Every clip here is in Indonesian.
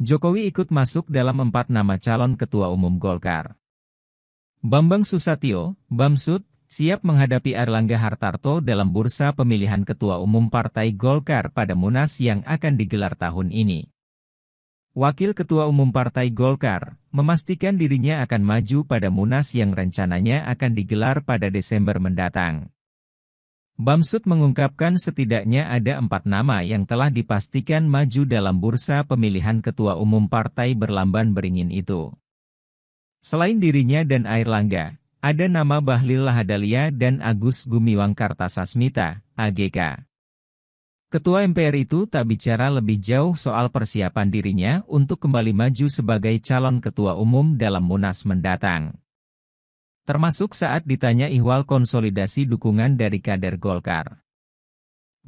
Jokowi ikut masuk dalam empat nama calon Ketua Umum Golkar. Bambang Susatyo, Bamsud, siap menghadapi Erlangga Hartarto dalam bursa pemilihan Ketua Umum Partai Golkar pada Munas yang akan digelar tahun ini. Wakil Ketua Umum Partai Golkar memastikan dirinya akan maju pada Munas yang rencananya akan digelar pada Desember mendatang. Bamsud mengungkapkan setidaknya ada empat nama yang telah dipastikan maju dalam bursa pemilihan Ketua Umum Partai Berlamban Beringin itu. Selain dirinya dan Air Langga, ada nama Bahlil Lahadalia dan Agus Gumiwang Kartasasmita, AGK. Ketua MPR itu tak bicara lebih jauh soal persiapan dirinya untuk kembali maju sebagai calon Ketua Umum dalam Munas mendatang. Termasuk saat ditanya ihwal konsolidasi dukungan dari kader Golkar.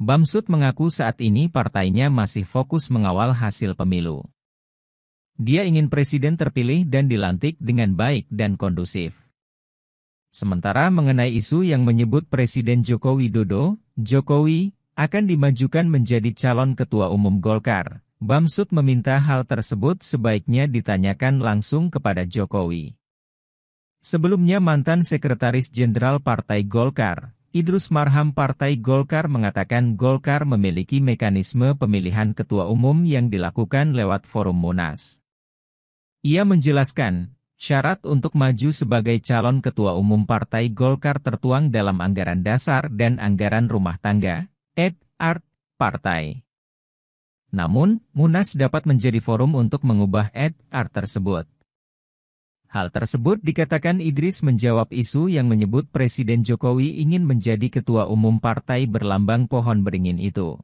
Bamsud mengaku saat ini partainya masih fokus mengawal hasil pemilu. Dia ingin presiden terpilih dan dilantik dengan baik dan kondusif. Sementara mengenai isu yang menyebut Presiden Joko Widodo, Jokowi, akan dimajukan menjadi calon ketua umum Golkar, Bamsud meminta hal tersebut sebaiknya ditanyakan langsung kepada Jokowi. Sebelumnya mantan Sekretaris Jenderal Partai Golkar, Idrus Marham Partai Golkar mengatakan Golkar memiliki mekanisme pemilihan ketua umum yang dilakukan lewat forum Monas. Ia menjelaskan, syarat untuk maju sebagai calon ketua umum Partai Golkar tertuang dalam anggaran dasar dan anggaran rumah tangga, ed, art, partai. Namun, Munas dapat menjadi forum untuk mengubah ed, art tersebut. Hal tersebut dikatakan Idris menjawab isu yang menyebut Presiden Jokowi ingin menjadi ketua umum partai berlambang pohon beringin itu.